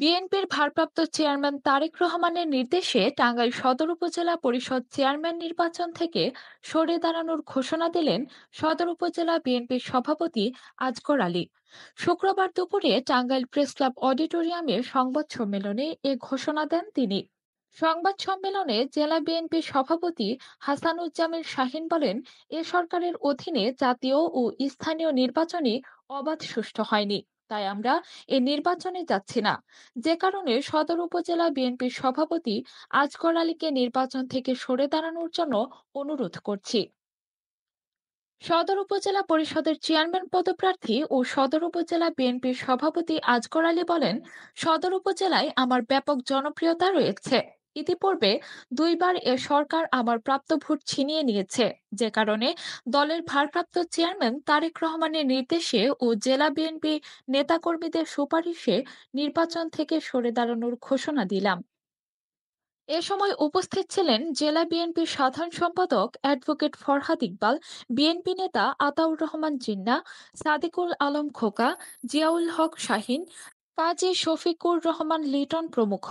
বিএনপির ভারপ্রাপ্ত চেয়ারম্যান তারেক রহমানের নির্দেশে টাঙ্গাইল সদর উপজেলা পরিষদ চেয়ারম্যান নির্বাচন থেকে সরে দাঁড়ানোর ঘোষণা দিলেন সদর উপজেলা বিএনপির সভাপতি আজগর আলী শুক্রবার দুপুরে টাঙ্গাইল প্রেস ক্লাব অডিটোরিয়ামে সংবাদ সম্মেলনে এ ঘোষণা দেন তিনি সংবাদ সম্মেলনে জেলা বিএনপির সভাপতি হাসানুজ্জামিন শাহিন বলেন এ সরকারের অধীনে জাতীয় ও স্থানীয় নির্বাচনে অবাধ সুষ্ঠু হয়নি তাই আমরা এ নির্বাচনে যাচ্ছি না যে কারণে সদর উপজেলা বিএনপির সভাপতি আজগর আলীকে নির্বাচন থেকে সরে দাঁড়ানোর জন্য অনুরোধ করছি সদর উপজেলা পরিষদের চেয়ারম্যান পদপ্রার্থী ও সদর উপজেলা বিএনপির সভাপতি আজগর আলী বলেন সদর উপজেলায় আমার ব্যাপক জনপ্রিয়তা রয়েছে ইতিপূর্বে দুইবার এ সরকার আমার প্রাপ্ত ভোট ছিনিয়ে নিয়েছে যে কারণে দলের ভারপ্রাপ্ত চেয়ারম্যান তারেক রহমানের নির্দেশে ও জেলা বিএনপি নেতাকর্মীদের সুপারিশে নির্বাচন থেকে সরে দাঁড়ানোর ঘোষণা দিলাম এ সময় উপস্থিত ছিলেন জেলা বিএনপির সাধারণ সম্পাদক অ্যাডভোকেট ফরহাদ ইকবাল বিএনপি নেতা আতাউর রহমান জিন্না সাদিকুল আলম খোকা জিয়াউল হক শাহিন কাজী শফিকুর রহমান লিটন প্রমুখ